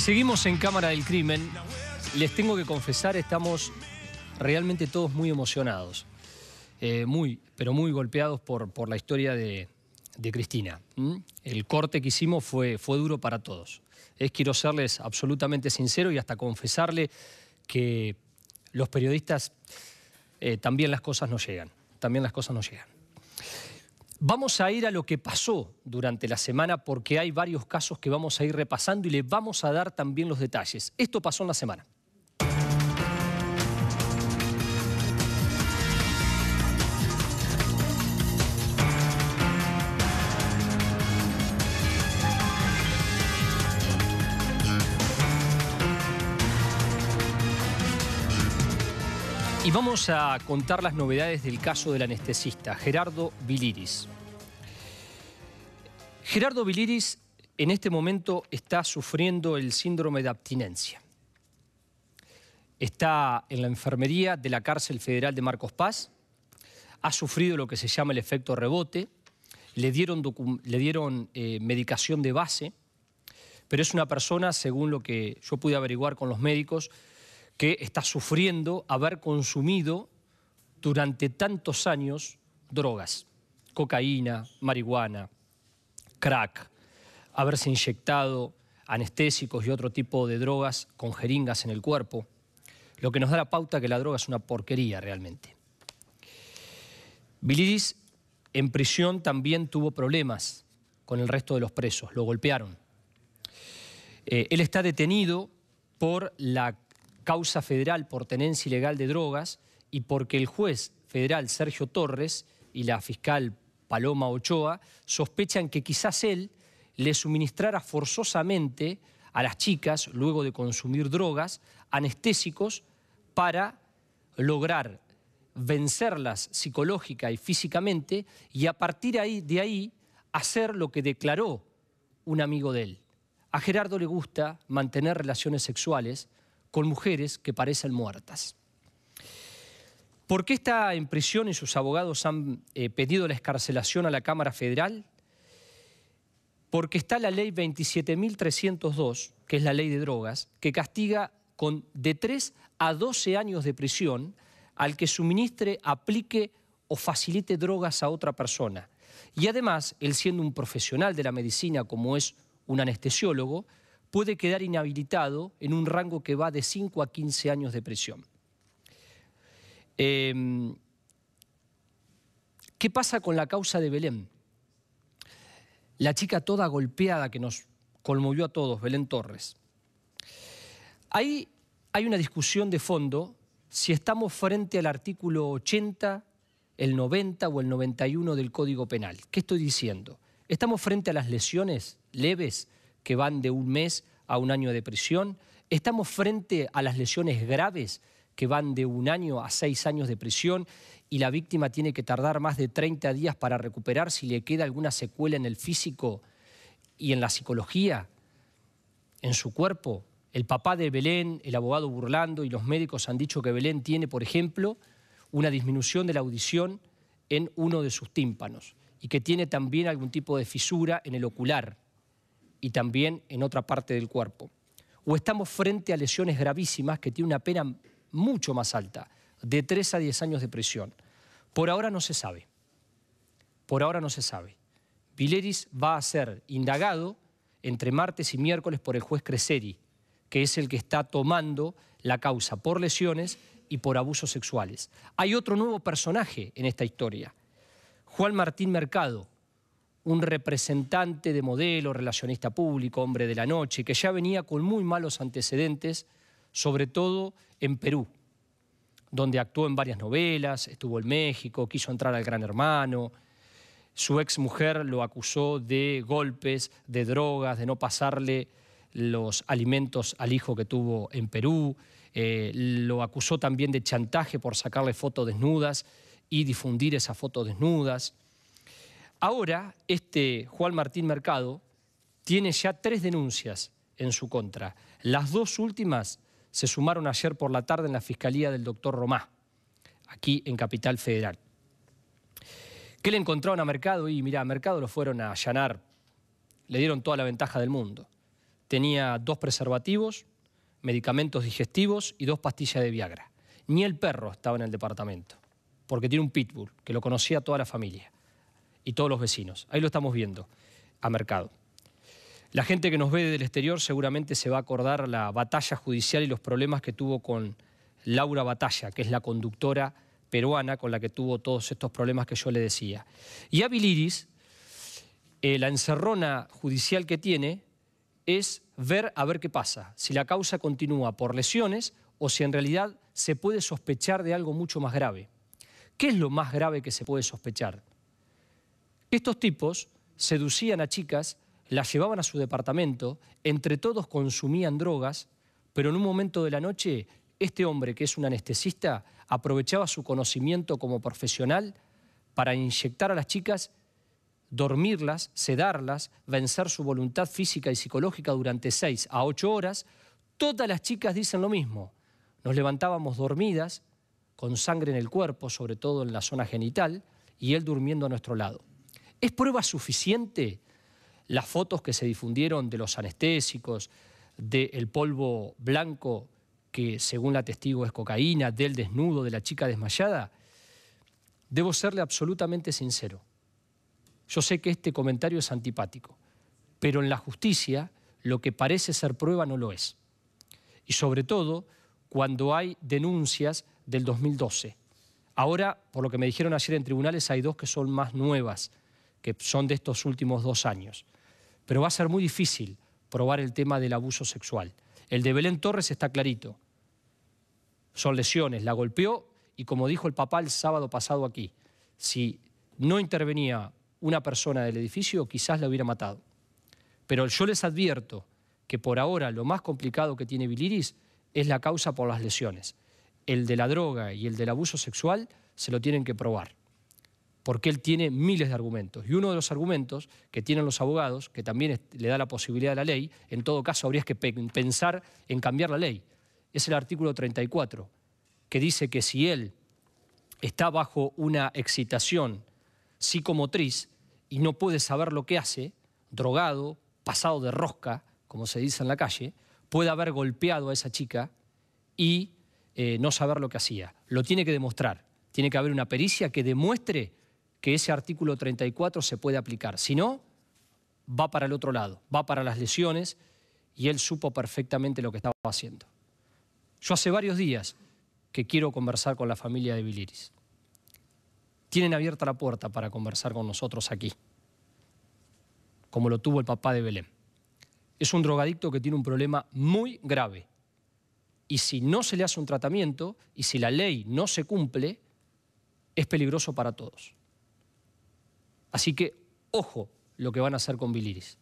seguimos en Cámara del Crimen. Les tengo que confesar, estamos realmente todos muy emocionados, eh, muy, pero muy golpeados por, la historia de, Cristina. El corte que hicimos fue, duro para todos. Es quiero serles absolutamente sincero y hasta confesarle que los periodistas eh, también las cosas no llegan, también las cosas no llegan. Vamos a ir a lo que pasó durante la semana porque hay varios casos que vamos a ir repasando y le vamos a dar también los detalles. Esto pasó en la semana. Y vamos a contar las novedades del caso del anestesista, Gerardo Biliris. Gerardo Biliris en este momento está sufriendo el síndrome de abstinencia. Está en la enfermería de la cárcel federal de Marcos Paz, ha sufrido lo que se llama el efecto rebote, le dieron, le dieron eh, medicación de base, pero es una persona, según lo que yo pude averiguar con los médicos, que está sufriendo haber consumido durante tantos años drogas, cocaína, marihuana, crack, haberse inyectado anestésicos y otro tipo de drogas con jeringas en el cuerpo, lo que nos da la pauta que la droga es una porquería realmente. Bilidis en prisión también tuvo problemas con el resto de los presos, lo golpearon. Eh, él está detenido por la causa federal por tenencia ilegal de drogas y porque el juez federal Sergio Torres y la fiscal Paloma Ochoa sospechan que quizás él le suministrara forzosamente a las chicas, luego de consumir drogas, anestésicos para lograr vencerlas psicológica y físicamente y a partir de ahí hacer lo que declaró un amigo de él. A Gerardo le gusta mantener relaciones sexuales con mujeres que parecen muertas. ¿Por qué está en prisión y sus abogados han eh, pedido la escarcelación a la Cámara Federal? Porque está la ley 27.302, que es la ley de drogas, que castiga con de 3 a 12 años de prisión al que suministre, aplique o facilite drogas a otra persona. Y además, él siendo un profesional de la medicina como es un anestesiólogo, puede quedar inhabilitado en un rango que va de 5 a 15 años de prisión. Em, ¿Qué pasa con la causa de Belén? La chica toda golpeada que nos conmovió a todos, Belén Torres. Ahí hay una discusión de fondo si estamos frente al artículo 80, el 90 o el 91 del Código Penal. ¿Qué estoy diciendo? ¿Estamos frente a las lesiones leves? que van de un mes a un año de prisión. Estamos frente a las lesiones graves que van de un año a seis años de prisión y la víctima tiene que tardar más de 30 días para recuperar si le queda alguna secuela en el físico y en la psicología, en su cuerpo. El papá de Belén, el abogado burlando y los médicos han dicho que Belén tiene, por ejemplo, una disminución de la audición en uno de sus tímpanos y que tiene también algún tipo de fisura en el ocular y también en otra parte del cuerpo. O estamos frente a lesiones gravísimas que tienen una pena mucho más alta, de 3 a 10 años de prisión. Por ahora no se sabe. Por ahora no se sabe. Vileris va a ser indagado entre martes y miércoles por el juez Creseri, que es el que está tomando la causa por lesiones y por abusos sexuales. Hay otro nuevo personaje en esta historia, Juan Martín Mercado, un representante de modelo, relacionista público, hombre de la noche, que ya venía con muy malos antecedentes, sobre todo en Perú, donde actuó en varias novelas, estuvo en México, quiso entrar al Gran Hermano. Su ex mujer lo acusó de golpes, de drogas, de no pasarle los alimentos al hijo que tuvo en Perú. Eh, lo acusó también de chantaje por sacarle fotos desnudas y difundir esas fotos desnudas. Ahora, este Juan Martín Mercado tiene ya tres denuncias en su contra. Las dos últimas se sumaron ayer por la tarde en la Fiscalía del doctor Romá, aquí en Capital Federal. ¿Qué le encontraron a Mercado? Y mira, a Mercado lo fueron a allanar, le dieron toda la ventaja del mundo. Tenía dos preservativos, medicamentos digestivos y dos pastillas de Viagra. Ni el perro estaba en el departamento, porque tiene un pitbull, que lo conocía toda la familia y todos los vecinos. Ahí lo estamos viendo, a mercado. La gente que nos ve desde el exterior seguramente se va a acordar la batalla judicial y los problemas que tuvo con Laura Batalla, que es la conductora peruana con la que tuvo todos estos problemas que yo le decía. Y a eh, la encerrona judicial que tiene, es ver a ver qué pasa, si la causa continúa por lesiones o si en realidad se puede sospechar de algo mucho más grave. ¿Qué es lo más grave que se puede sospechar? Estos tipos seducían a chicas, las llevaban a su departamento, entre todos consumían drogas, pero en un momento de la noche este hombre, que es un anestesista, aprovechaba su conocimiento como profesional para inyectar a las chicas, dormirlas, sedarlas, vencer su voluntad física y psicológica durante seis a ocho horas. Todas las chicas dicen lo mismo. Nos levantábamos dormidas, con sangre en el cuerpo, sobre todo en la zona genital, y él durmiendo a nuestro lado. ¿Es prueba suficiente las fotos que se difundieron de los anestésicos, del polvo blanco que según la testigo es cocaína, del desnudo de la chica desmayada? Debo serle absolutamente sincero. Yo sé que este comentario es antipático, pero en la justicia lo que parece ser prueba no lo es. Y sobre todo cuando hay denuncias del 2012. Ahora, por lo que me dijeron ayer en tribunales, hay dos que son más nuevas que son de estos últimos dos años. Pero va a ser muy difícil probar el tema del abuso sexual. El de Belén Torres está clarito. Son lesiones, la golpeó y como dijo el papá el sábado pasado aquí, si no intervenía una persona del edificio, quizás la hubiera matado. Pero yo les advierto que por ahora lo más complicado que tiene Biliris es la causa por las lesiones. El de la droga y el del abuso sexual se lo tienen que probar porque él tiene miles de argumentos. Y uno de los argumentos que tienen los abogados, que también le da la posibilidad a la ley, en todo caso habría que pensar en cambiar la ley, es el artículo 34, que dice que si él está bajo una excitación psicomotriz y no puede saber lo que hace, drogado, pasado de rosca, como se dice en la calle, puede haber golpeado a esa chica y eh, no saber lo que hacía. Lo tiene que demostrar. Tiene que haber una pericia que demuestre que ese artículo 34 se puede aplicar. Si no, va para el otro lado, va para las lesiones y él supo perfectamente lo que estaba haciendo. Yo hace varios días que quiero conversar con la familia de Biliris. Tienen abierta la puerta para conversar con nosotros aquí, como lo tuvo el papá de Belén. Es un drogadicto que tiene un problema muy grave. Y si no se le hace un tratamiento y si la ley no se cumple, es peligroso para todos. Así que ojo lo que van a hacer con Biliris.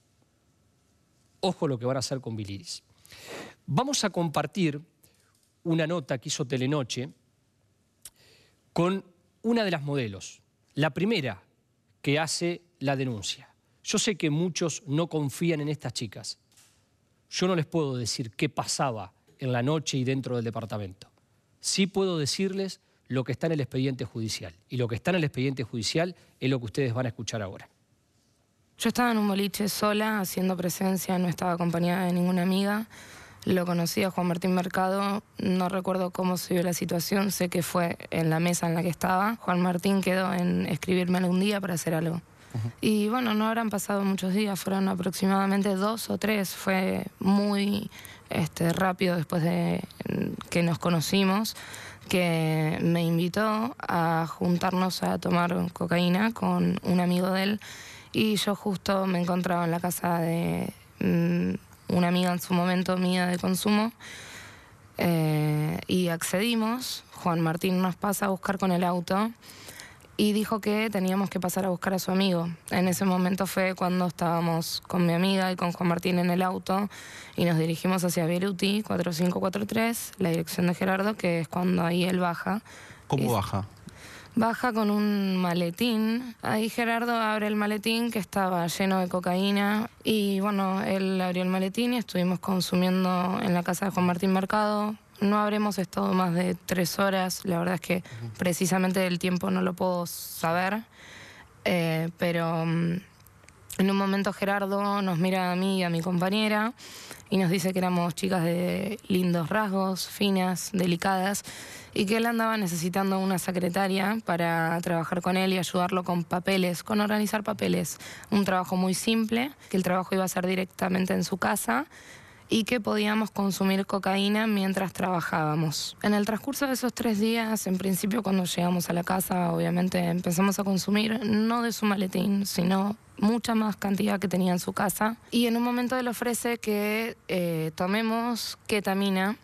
Ojo lo que van a hacer con Biliris. Vamos a compartir una nota que hizo Telenoche con una de las modelos, la primera que hace la denuncia. Yo sé que muchos no confían en estas chicas. Yo no les puedo decir qué pasaba en la noche y dentro del departamento. Sí puedo decirles lo que está en el expediente judicial. Y lo que está en el expediente judicial es lo que ustedes van a escuchar ahora. Yo estaba en un boliche sola, haciendo presencia, no estaba acompañada de ninguna amiga. Lo conocí a Juan Martín Mercado, no recuerdo cómo se vio la situación, sé que fue en la mesa en la que estaba. Juan Martín quedó en escribirme algún día para hacer algo. Y bueno, no habrán pasado muchos días, fueron aproximadamente dos o tres, fue muy este, rápido después de mm, que nos conocimos que me invitó a juntarnos a tomar cocaína con un amigo de él y yo justo me encontraba en la casa de mm, una amiga en su momento mía de consumo eh, y accedimos, Juan Martín nos pasa a buscar con el auto y dijo que teníamos que pasar a buscar a su amigo. En ese momento fue cuando estábamos con mi amiga y con Juan Martín en el auto y nos dirigimos hacia Bieluti, 4543, la dirección de Gerardo, que es cuando ahí él baja. ¿Cómo baja? Baja con un maletín. Ahí Gerardo abre el maletín que estaba lleno de cocaína. Y bueno, él abrió el maletín y estuvimos consumiendo en la casa de Juan Martín Mercado no habremos estado más de tres horas, la verdad es que precisamente del tiempo no lo puedo saber, eh, pero mm, en un momento Gerardo nos mira a mí y a mi compañera y nos dice que éramos chicas de lindos rasgos, finas, delicadas, y que él andaba necesitando una secretaria para trabajar con él y ayudarlo con papeles, con organizar papeles. Un trabajo muy simple, que el trabajo iba a ser directamente en su casa y que podíamos consumir cocaína mientras trabajábamos. En el transcurso de esos tres días, en principio cuando llegamos a la casa, obviamente empezamos a consumir no de su maletín, sino mucha más cantidad que tenía en su casa. Y en un momento él ofrece que eh, tomemos ketamina,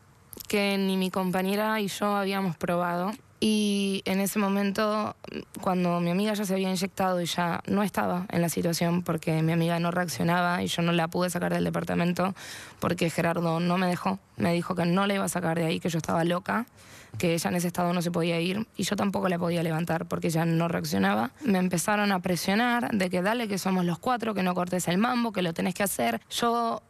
que ni mi compañera y yo habíamos probado. Y en ese momento, cuando mi amiga ya se había inyectado y ya no estaba en la situación porque mi amiga no reaccionaba y yo no la pude sacar del departamento porque Gerardo no me dejó, me dijo que no la iba a sacar de ahí, que yo estaba loca, que ella en ese estado no se podía ir y yo tampoco la podía levantar porque ella no reaccionaba. Me empezaron a presionar de que dale que somos los cuatro, que no cortes el mambo, que lo tenés que hacer. Yo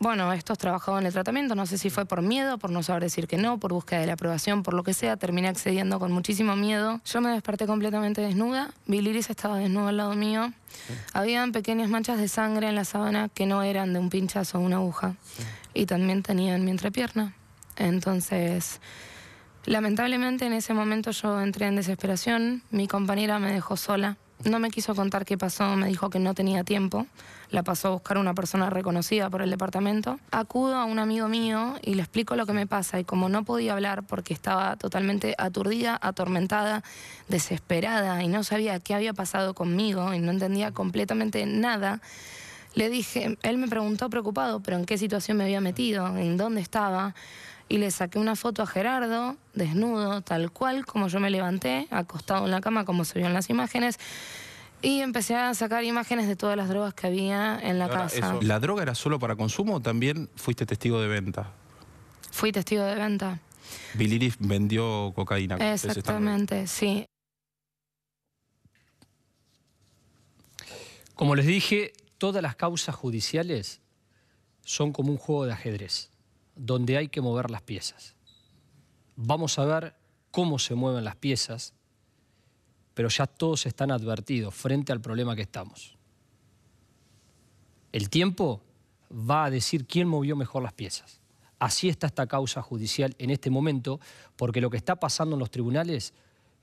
bueno, estos trabajaban en el tratamiento, no sé si fue por miedo, por no saber decir que no, por búsqueda de la aprobación, por lo que sea, terminé accediendo con muchísimo miedo. Yo me desperté completamente desnuda, Biliris estaba desnuda al lado mío, habían pequeñas manchas de sangre en la sábana que no eran de un pinchazo o una aguja, y también tenían mi entrepierna. Entonces, lamentablemente en ese momento yo entré en desesperación, mi compañera me dejó sola no me quiso contar qué pasó, me dijo que no tenía tiempo. La pasó a buscar una persona reconocida por el departamento. Acudo a un amigo mío y le explico lo que me pasa y como no podía hablar porque estaba totalmente aturdida, atormentada, desesperada y no sabía qué había pasado conmigo y no entendía completamente nada, le dije, él me preguntó preocupado, pero en qué situación me había metido, en dónde estaba y le saqué una foto a Gerardo, desnudo, tal cual como yo me levanté, acostado en la cama como se vio en las imágenes. Y empecé a sacar imágenes de todas las drogas que había en la casa. ¿La droga era solo para consumo o también fuiste testigo de venta? Fui testigo de venta. Biliris vendió cocaína. Exactamente, sí. Como les dije, todas las causas judiciales son como un juego de ajedrez donde hay que mover las piezas. Vamos a ver cómo se mueven las piezas, pero ya todos están advertidos frente al problema que estamos. El tiempo va a decir quién movió mejor las piezas. Así está esta causa judicial en este momento, porque lo que está pasando en los tribunales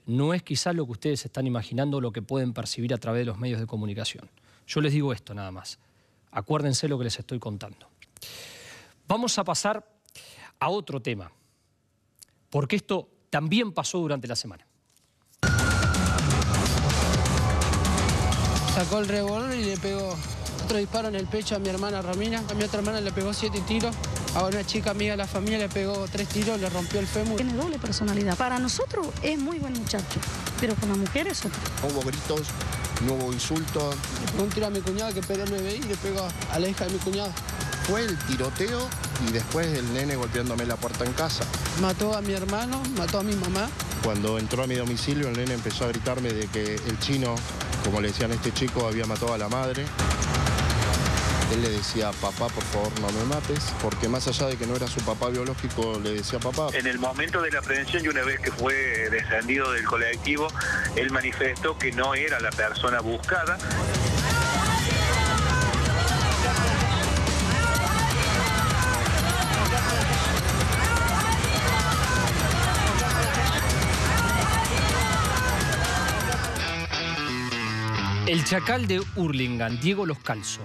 no es quizás lo que ustedes están imaginando o lo que pueden percibir a través de los medios de comunicación. Yo les digo esto nada más. Acuérdense lo que les estoy contando. Vamos a pasar a otro tema, porque esto también pasó durante la semana. Sacó el revólver y le pegó otro disparo en el pecho a mi hermana Romina. A mi otra hermana le pegó siete tiros. A una chica amiga de la familia le pegó tres tiros, le rompió el fémur. Tiene doble personalidad. Para nosotros es muy buen muchacho, pero con las mujeres No hubo gritos, no hubo insultos. Un tiro a mi cuñada que pegó ve y le pegó a la hija de mi cuñada fue el tiroteo y después el nene golpeándome la puerta en casa. Mató a mi hermano, mató a mi mamá. Cuando entró a mi domicilio, el nene empezó a gritarme de que el chino, como le decían a este chico, había matado a la madre. Él le decía, papá, por favor, no me mates, porque más allá de que no era su papá biológico, le decía papá. En el momento de la prevención y una vez que fue descendido del colectivo, él manifestó que no era la persona buscada. El chacal de Hurlingham, Diego Los Calzo.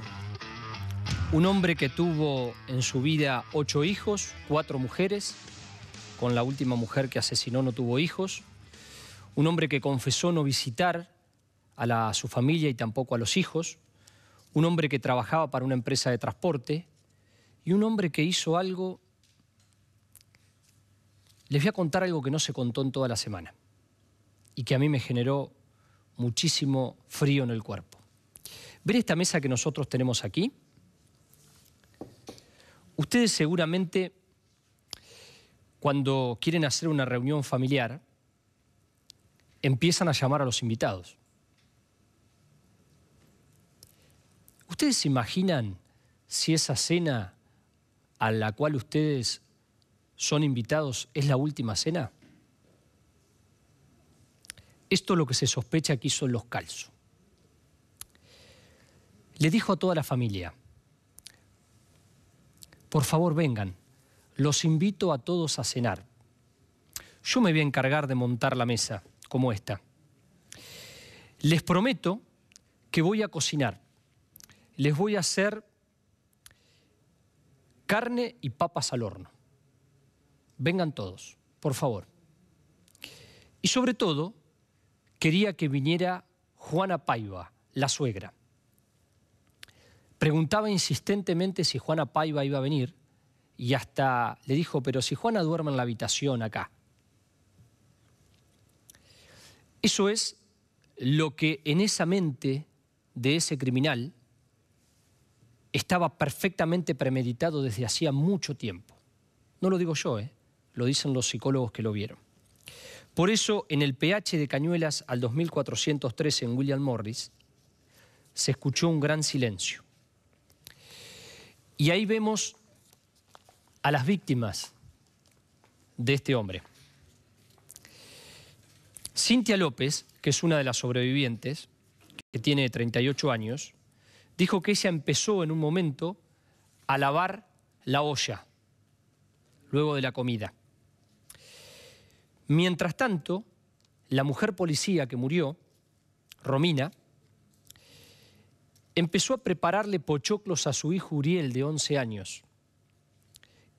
Un hombre que tuvo en su vida ocho hijos, cuatro mujeres. Con la última mujer que asesinó no tuvo hijos. Un hombre que confesó no visitar a, a su familia y tampoco a los hijos. Un hombre que trabajaba para una empresa de transporte. Y un hombre que hizo algo... Les voy a contar algo que no se contó en toda la semana y que a mí me generó muchísimo frío en el cuerpo. ¿Ven esta mesa que nosotros tenemos aquí, ustedes seguramente cuando quieren hacer una reunión familiar, empiezan a llamar a los invitados. ¿Ustedes se imaginan si esa cena a la cual ustedes son invitados es la última cena? Esto es lo que se sospecha que hizo los calzos. Le dijo a toda la familia, por favor vengan, los invito a todos a cenar. Yo me voy a encargar de montar la mesa como esta. Les prometo que voy a cocinar. Les voy a hacer carne y papas al horno. Vengan todos, por favor. Y sobre todo, quería que viniera Juana Paiva, la suegra. Preguntaba insistentemente si Juana Paiva iba a venir y hasta le dijo, pero si Juana duerme en la habitación acá. Eso es lo que en esa mente de ese criminal estaba perfectamente premeditado desde hacía mucho tiempo. No lo digo yo, ¿eh? lo dicen los psicólogos que lo vieron. Por eso, en el pH de Cañuelas al 2403 en William Morris, se escuchó un gran silencio. Y ahí vemos a las víctimas de este hombre. Cintia López, que es una de las sobrevivientes, que tiene 38 años, dijo que ella empezó en un momento a lavar la olla luego de la comida. Mientras tanto, la mujer policía que murió, Romina, empezó a prepararle pochoclos a su hijo Uriel de 11 años.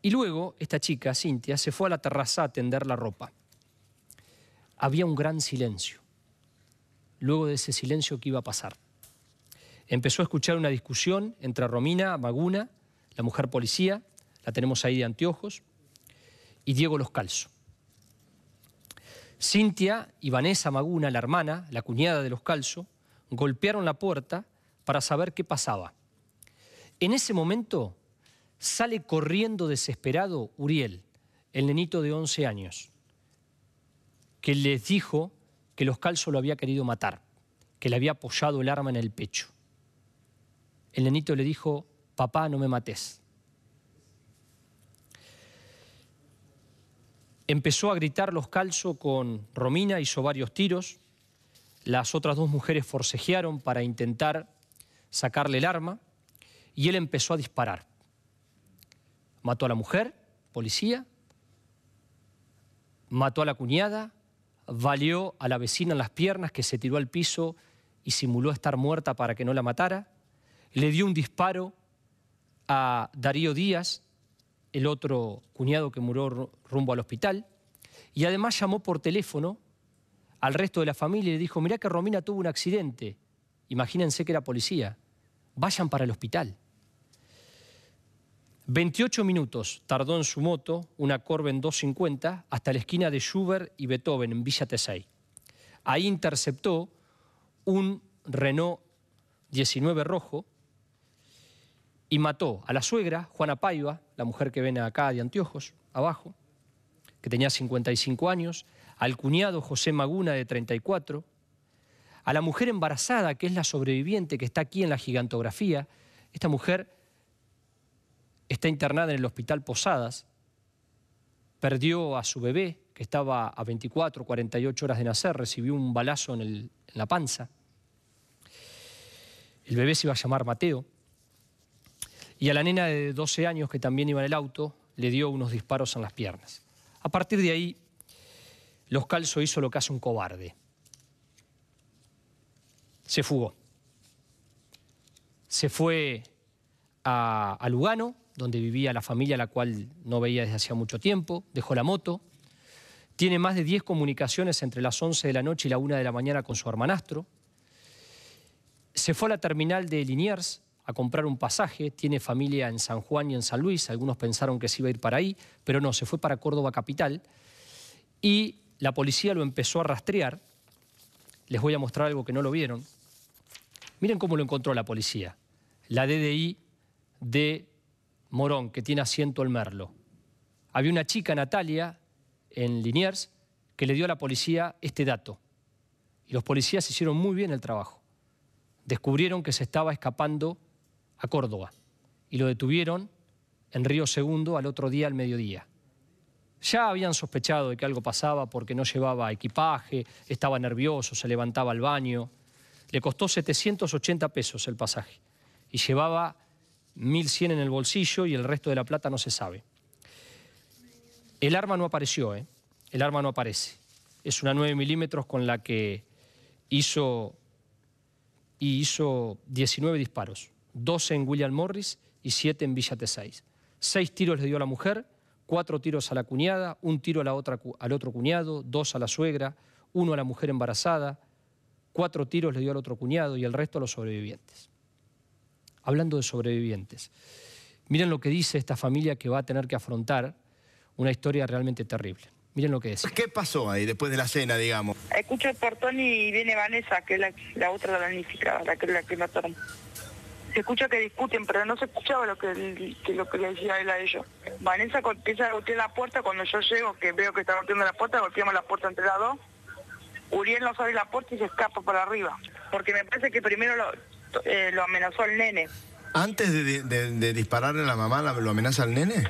Y luego esta chica, Cintia, se fue a la terraza a tender la ropa. Había un gran silencio. Luego de ese silencio, ¿qué iba a pasar? Empezó a escuchar una discusión entre Romina, Maguna, la mujer policía, la tenemos ahí de anteojos, y Diego Los Calzo. Cintia y Vanessa Maguna, la hermana, la cuñada de los Calzo, golpearon la puerta para saber qué pasaba. En ese momento sale corriendo desesperado Uriel, el nenito de 11 años, que les dijo que los Calzo lo había querido matar, que le había apoyado el arma en el pecho. El nenito le dijo, papá, no me mates. Empezó a gritar los calzo con Romina, hizo varios tiros. Las otras dos mujeres forcejearon para intentar sacarle el arma y él empezó a disparar. Mató a la mujer, policía, mató a la cuñada, valió a la vecina en las piernas que se tiró al piso y simuló estar muerta para que no la matara, le dio un disparo a Darío Díaz, el otro cuñado que murió rumbo al hospital, y además llamó por teléfono al resto de la familia y le dijo, mirá que Romina tuvo un accidente, imagínense que era policía, vayan para el hospital. 28 minutos tardó en su moto, una Corben 250, hasta la esquina de Schubert y Beethoven, en Villa tesei Ahí interceptó un Renault 19 rojo y mató a la suegra, Juana Paiva, la mujer que ven acá de anteojos, abajo, que tenía 55 años, al cuñado José Maguna de 34, a la mujer embarazada, que es la sobreviviente que está aquí en la gigantografía. Esta mujer está internada en el hospital Posadas, perdió a su bebé, que estaba a 24, 48 horas de nacer, recibió un balazo en, en la panza. El bebé se iba a llamar Mateo y a la nena de 12 años que también iba en el auto le dio unos disparos en las piernas. A partir de ahí, Los Calzo hizo lo que hace un cobarde. Se fugó. Se fue a, Lugano, donde vivía la familia, la cual no veía desde hacía mucho tiempo, dejó la moto, tiene más de 10 comunicaciones entre las 11 de la noche y la 1 de la mañana con su hermanastro, se fue a la terminal de Liniers, a comprar un pasaje, tiene familia en San Juan y en San Luis, algunos pensaron que se iba a ir para ahí, pero no, se fue para Córdoba Capital y la policía lo empezó a rastrear. Les voy a mostrar algo que no lo vieron. Miren cómo lo encontró la policía, la DDI de Morón, que tiene asiento el Merlo. Había una chica, Natalia, en Liniers, que le dio a la policía este dato. Y los policías hicieron muy bien el trabajo. Descubrieron que se estaba escapando a Córdoba y lo detuvieron en Río Segundo al otro día al mediodía. Ya habían sospechado de que algo pasaba porque no llevaba equipaje, estaba nervioso, se levantaba al baño. Le costó 780 pesos el pasaje y llevaba 1.100 en el bolsillo y el resto de la plata no se sabe. El arma no apareció, ¿eh? el arma no aparece. Es una 9 milímetros con la que hizo, y hizo 19 disparos. 12 en William Morris y 7 en Villa T6. Seis tiros le dio a la mujer, cuatro tiros a la cuñada, un tiro al otro cuñado, dos a la suegra, uno a la mujer embarazada, cuatro tiros le dio al otro cuñado y el resto a los sobrevivientes. Hablando de sobrevivientes, miren lo que dice esta familia que va a tener que afrontar una historia realmente terrible. Miren lo que dice. ¿Qué pasó ahí después de la cena, digamos? Escucho el portón y viene Vanessa, que es la, la otra la damnificada, la que, la que mataron se escucha que discuten, pero no se escuchaba lo que, lo que le decía él a ellos. Vanessa empieza a golpear la puerta, cuando yo llego, que veo que está golpeando la puerta, golpeamos la puerta entre las dos. Uriel no abre la puerta y se escapa para arriba, porque me parece que primero lo, eh, amenazó el nene. ¿Antes de, dispararle a la mamá lo amenaza el nene?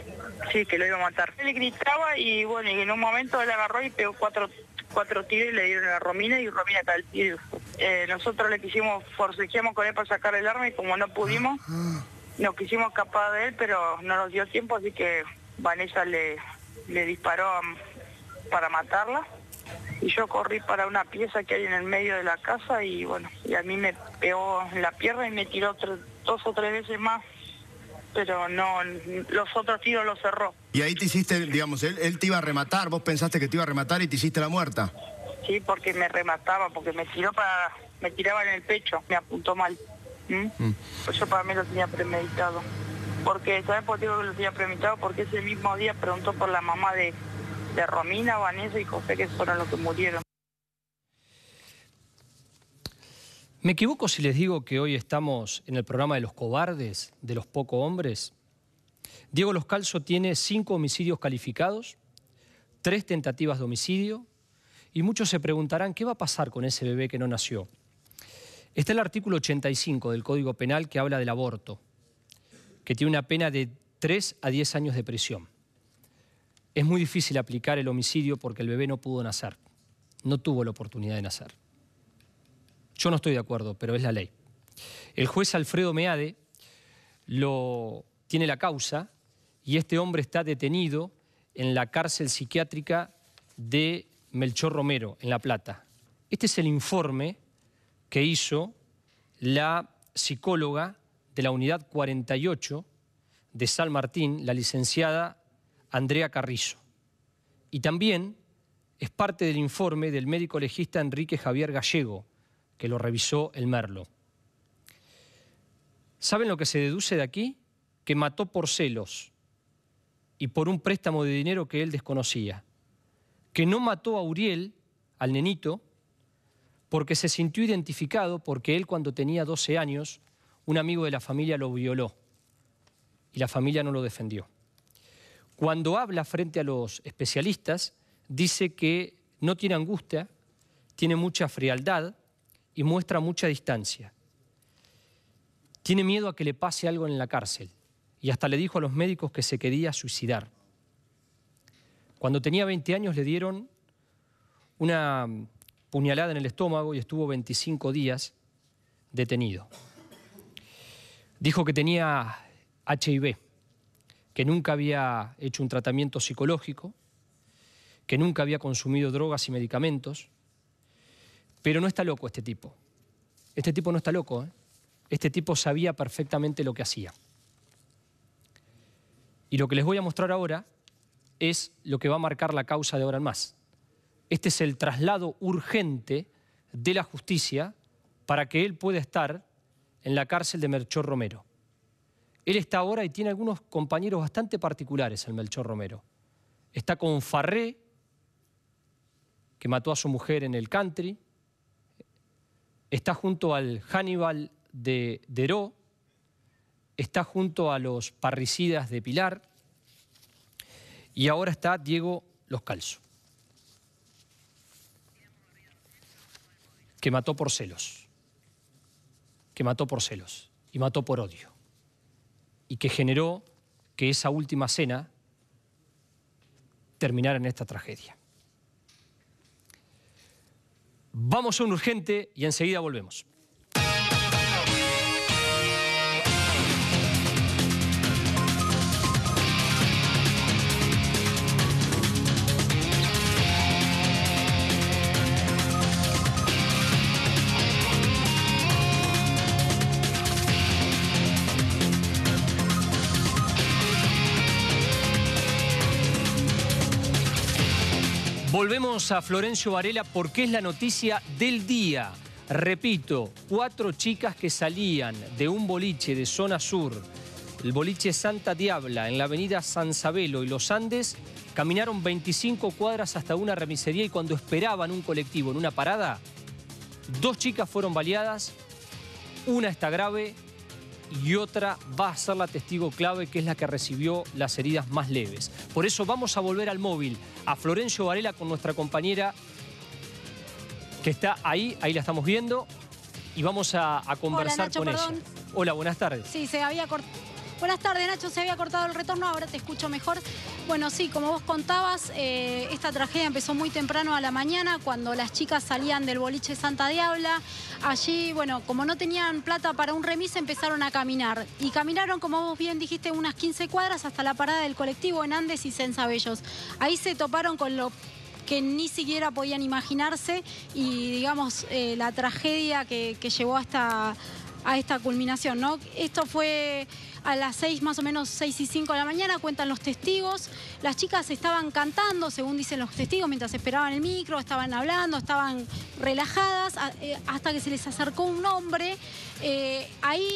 Sí, que lo iba a matar. Él gritaba y bueno, y en un momento él agarró y pegó cuatro cuatro tiros y le dieron a Romina y Romina está el tiro. Eh, nosotros le quisimos, forcejeamos con él para sacar el arma y como no pudimos, ah, ah. nos quisimos escapar de él, pero no nos dio tiempo, así que Vanessa le, le disparó para matarla y yo corrí para una pieza que hay en el medio de la casa y bueno, y a mí me pegó en la pierna y me tiró dos o tres veces más pero no, los otros tiros los cerró. Y ahí te hiciste, digamos, él, él te iba a rematar, vos pensaste que te iba a rematar y te hiciste la muerta. Sí, porque me remataba, porque me tiró para, me tiraba en el pecho, me apuntó mal. Mm. Pues yo para mí lo tenía premeditado. Porque, ¿sabes por qué lo tenía premeditado? Porque ese mismo día preguntó por la mamá de, de Romina, Vanessa y José, que fueron los que murieron. ¿Me equivoco si les digo que hoy estamos en el programa de los cobardes, de los poco hombres? Diego Los tiene cinco homicidios calificados, tres tentativas de homicidio, y muchos se preguntarán qué va a pasar con ese bebé que no nació. Está el artículo 85 del Código Penal que habla del aborto, que tiene una pena de 3 a 10 años de prisión. Es muy difícil aplicar el homicidio porque el bebé no pudo nacer, no tuvo la oportunidad de nacer. Yo no estoy de acuerdo, pero es la ley. El juez Alfredo Meade lo, tiene la causa y este hombre está detenido en la cárcel psiquiátrica de Melchor Romero, en La Plata. Este es el informe que hizo la psicóloga de la unidad 48 de San Martín, la licenciada Andrea Carrizo. Y también es parte del informe del médico legista Enrique Javier Gallego, que lo revisó el Merlo. ¿Saben lo que se deduce de aquí? Que mató por celos y por un préstamo de dinero que él desconocía. Que no mató a Uriel, al nenito, porque se sintió identificado porque él cuando tenía 12 años, un amigo de la familia lo violó y la familia no lo defendió. Cuando habla frente a los especialistas, dice que no tiene angustia, tiene mucha frialdad, y muestra mucha distancia. Tiene miedo a que le pase algo en la cárcel y hasta le dijo a los médicos que se quería suicidar. Cuando tenía 20 años le dieron una mm, puñalada en el estómago y estuvo 25 días detenido. Dijo que tenía HIV, que nunca había hecho un tratamiento psicológico, que nunca había consumido drogas y medicamentos, pero no está loco este tipo. Este tipo no está loco. ¿eh? Este tipo sabía perfectamente lo que hacía. Y lo que les voy a mostrar ahora es lo que va a marcar la causa de ahora en más. Este es el traslado urgente de la justicia para que él pueda estar en la cárcel de Melchor Romero. Él está ahora y tiene algunos compañeros bastante particulares, el Melchor Romero. Está con Farré, que mató a su mujer en el country, está junto al Hannibal de Deró, está junto a los parricidas de Pilar y ahora está Diego Los calzos que mató por celos, que mató por celos y mató por odio y que generó que esa última cena terminara en esta tragedia. Vamos a un urgente y enseguida volvemos. Volvemos a Florencio Varela porque es la noticia del día. Repito, cuatro chicas que salían de un boliche de zona sur, el boliche Santa Diabla, en la avenida San Sabelo y Los Andes, caminaron 25 cuadras hasta una remisería y cuando esperaban un colectivo en una parada, dos chicas fueron baleadas, una está grave y otra va a ser la testigo clave, que es la que recibió las heridas más leves. Por eso vamos a volver al móvil, a Florencio Varela con nuestra compañera que está ahí, ahí la estamos viendo, y vamos a, conversar con ella. Hola, buenas tardes. Sí, se había cortado. Buenas tardes, Nacho. Se había cortado el retorno, ahora te escucho mejor. Bueno, sí, como vos contabas, eh, esta tragedia empezó muy temprano a la mañana, cuando las chicas salían del boliche Santa Diabla. Allí, bueno, como no tenían plata para un remis, empezaron a caminar. Y caminaron, como vos bien dijiste, unas 15 cuadras hasta la parada del colectivo en Andes y Senzabellos. Ahí se toparon con lo que ni siquiera podían imaginarse y, digamos, eh, la tragedia que, que llevó hasta a esta culminación. ¿no? Esto fue a las 6, más o menos seis y cinco de la mañana, cuentan los testigos. Las chicas estaban cantando, según dicen los testigos, mientras esperaban el micro, estaban hablando, estaban relajadas, eh, hasta que se les acercó un hombre. Eh, ahí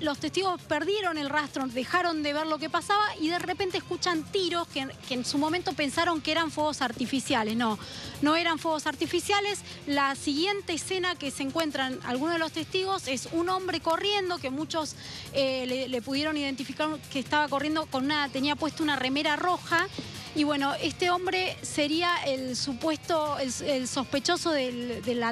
los testigos perdieron el rastro, dejaron de ver lo que pasaba y de repente escuchan tiros que, en su momento pensaron que eran fuegos artificiales. No, no eran fuegos artificiales. La siguiente escena que se encuentran algunos de los testigos es un hombre corriendo que muchos eh, le, pudieron identificar que estaba corriendo con una, tenía puesta una remera roja. Y bueno, este hombre sería el supuesto, el, sospechoso del,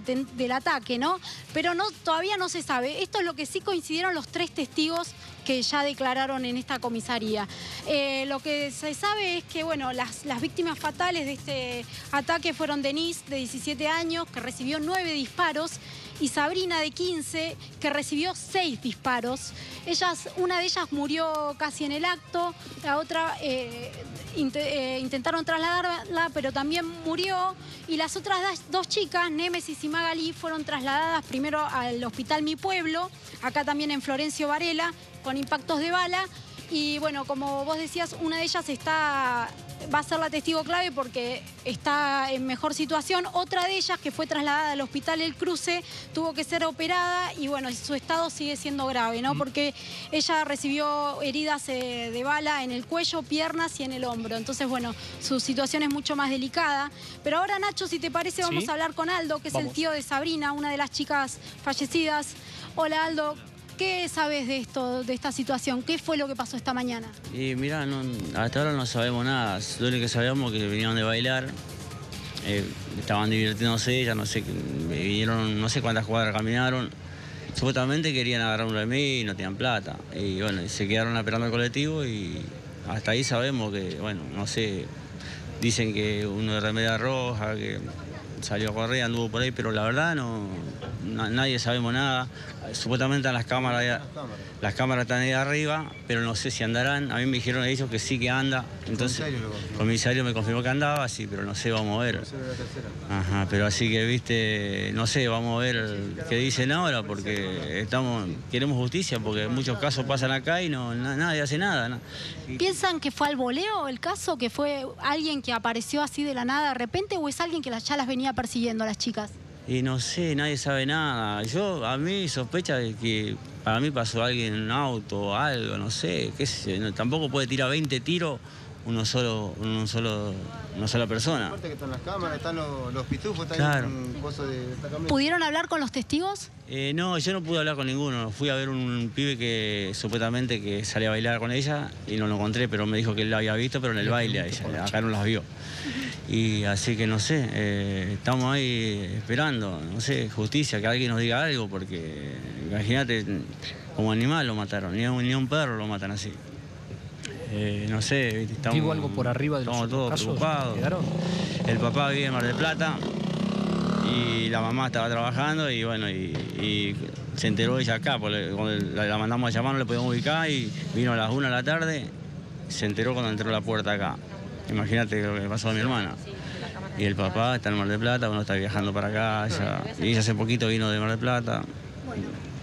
ataque, ¿no? Pero no, todavía no se sabe. Esto es lo que sí coincidieron los tres testigos que ya declararon en esta comisaría. Eh, lo que se sabe es que, bueno, las, las víctimas fatales de este ataque fueron Denise, de 17 años, que recibió nueve disparos y Sabrina de 15, que recibió seis disparos. Ellas, una de ellas murió casi en el acto, la otra eh, eh, intentaron trasladarla, pero también murió. Y las otras dos chicas, Némesis y Magali, fueron trasladadas primero al hospital Mi Pueblo, acá también en Florencio Varela, con impactos de bala y bueno, como vos decías, una de ellas está, va a ser la testigo clave porque está en mejor situación. Otra de ellas, que fue trasladada al hospital El Cruce, tuvo que ser operada y bueno, su estado sigue siendo grave, ¿no? Mm. Porque ella recibió heridas eh, de bala en el cuello, piernas y en el hombro. Entonces, bueno, su situación es mucho más delicada. Pero ahora, Nacho, si te parece, vamos a hablar con Aldo, que es el tío de Sabrina, una de las chicas fallecidas. Hola, Aldo. ¿Qué sabes de esto, de esta situación? ¿Qué fue lo que pasó esta mañana? Y mira, hasta ahora no sabemos nada. Lo único que sabíamos que vinieron de bailar, eh, estaban divirtiéndose, ya no sé, vinieron, no sé cuántas cuadras caminaron. Supuestamente querían agarrar un mí y no tenían plata. Y bueno, se quedaron esperando al colectivo y hasta ahí sabemos que, bueno, no sé, dicen que uno de Remedia roja, que salió a correr, anduvo por ahí, pero la verdad no, nadie sabemos nada. Supuestamente las cámaras, las cámaras están ahí arriba, pero no sé si andarán. A mí me dijeron ellos que sí que anda. Entonces, el comisario me confirmó que andaba, sí, pero no sé, vamos a ver. Ajá, pero así que, viste, no sé, vamos a ver qué dicen ahora, porque estamos queremos justicia, porque muchos casos pasan acá y no nadie hace nada. ¿Piensan que fue al voleo el caso, que fue alguien que apareció así de la nada de repente o es alguien que ya las venía persiguiendo a las chicas? Y no sé, nadie sabe nada. Yo, a mí sospecha de que para mí pasó alguien en un auto o algo, no sé, qué tampoco puede tirar 20 tiros uno solo, una sola persona. que están las cámaras, están los, pitufos, están de ¿Pudieron hablar con los testigos? Eh, no, yo no pude hablar con ninguno. Fui a ver un, pibe que supuestamente que salía a bailar con ella y no lo encontré, pero me dijo que él la había visto, pero en el baile a ella, acá no las vio. Y así que no sé, eh, estamos ahí esperando, no sé, justicia, que alguien nos diga algo, porque imagínate, como animal lo mataron, ni un perro lo matan así. Eh, no sé, estamos, por arriba todos preocupados. El papá vive en Mar del Plata y la mamá estaba trabajando y bueno, y, se enteró ella acá, porque la mandamos a llamar no le podíamos ubicar y vino a las 1 de la tarde, se enteró cuando entró la puerta acá. Imagínate lo que pasó a mi hermana. Y el papá está en Mar del Plata, uno está viajando para acá, y ella hace poquito vino de Mar del Plata.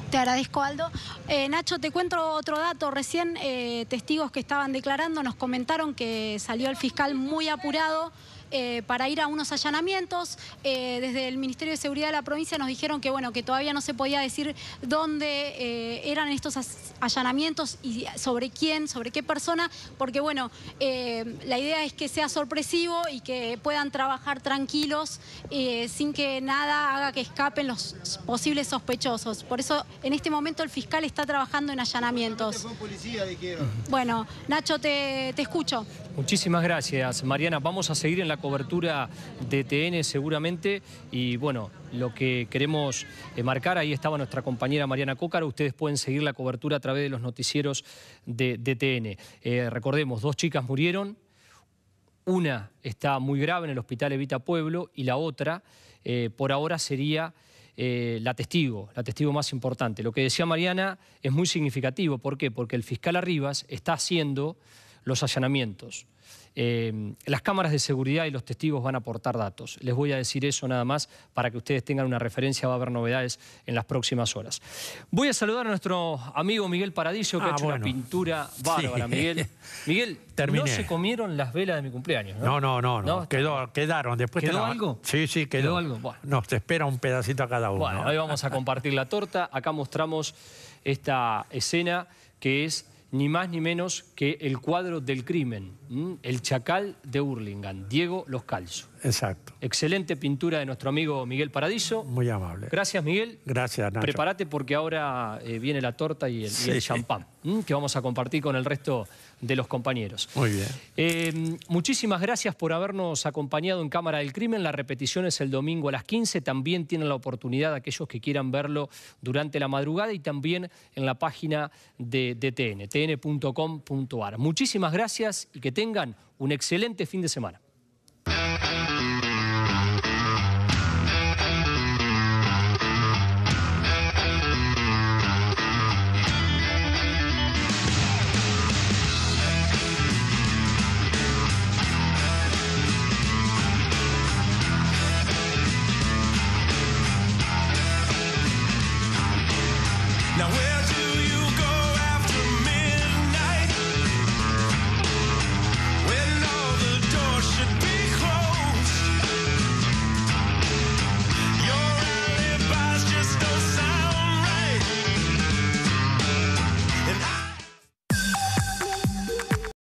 Te agradezco, Aldo. Eh, Nacho, te cuento otro dato. Recién eh, testigos que estaban declarando nos comentaron que salió el fiscal muy apurado eh, para ir a unos allanamientos. Eh, desde el Ministerio de Seguridad de la provincia nos dijeron que, bueno, que todavía no se podía decir dónde eh, eran estos allanamientos y sobre quién, sobre qué persona, porque, bueno, la idea es que sea sorpresivo y que puedan trabajar tranquilos sin que nada haga que escapen los posibles sospechosos. Por eso, en este momento, el fiscal está trabajando en allanamientos. bueno, Nacho, te, te escucho. Muchísimas gracias, Mariana. Vamos a seguir en la cobertura de TN seguramente y bueno, lo que queremos eh, marcar, ahí estaba nuestra compañera Mariana Cócaro... ustedes pueden seguir la cobertura a través de los noticieros de, TN. Eh, recordemos, dos chicas murieron, una está muy grave en el hospital Evita Pueblo y la otra eh, por ahora sería... la testigo, la testigo más importante. Lo que decía Mariana es muy significativo. ¿Por qué? Porque el fiscal Arribas está haciendo los allanamientos. Eh, las cámaras de seguridad y los testigos van a aportar datos. Les voy a decir eso nada más para que ustedes tengan una referencia, va a haber novedades en las próximas horas. Voy a saludar a nuestro amigo Miguel Paradiso, que ha ah, hecho una pintura bárbara, Miguel. Miguel, no se comieron las velas de mi cumpleaños, ¿no? No, no, no, no Quedó, quedaron. Después ¿Quedó algo? Sí, sí, quedó. algo? Bueno. Nos espera un pedacito a cada uno. Bueno, hoy vamos a compartir la torta. Acá mostramos esta escena que es ni más ni menos que el cuadro del crimen Mm, el Chacal de Urlingan, Diego Los Calzos. Exacto. Excelente pintura de nuestro amigo Miguel Paradiso. Muy amable. Gracias, Miguel. Gracias, Nacho. Prepárate porque ahora eh, viene la torta y el, champán mm, que vamos a compartir con el resto de los compañeros. Muy bien. Em, muchísimas gracias por habernos acompañado en Cámara del Crimen. La repetición es el domingo a las 15. También tienen la oportunidad aquellos que quieran verlo durante la madrugada y también en la página de, de TN, tn.com.ar. Muchísimas gracias y que tengan un excelente fin de semana.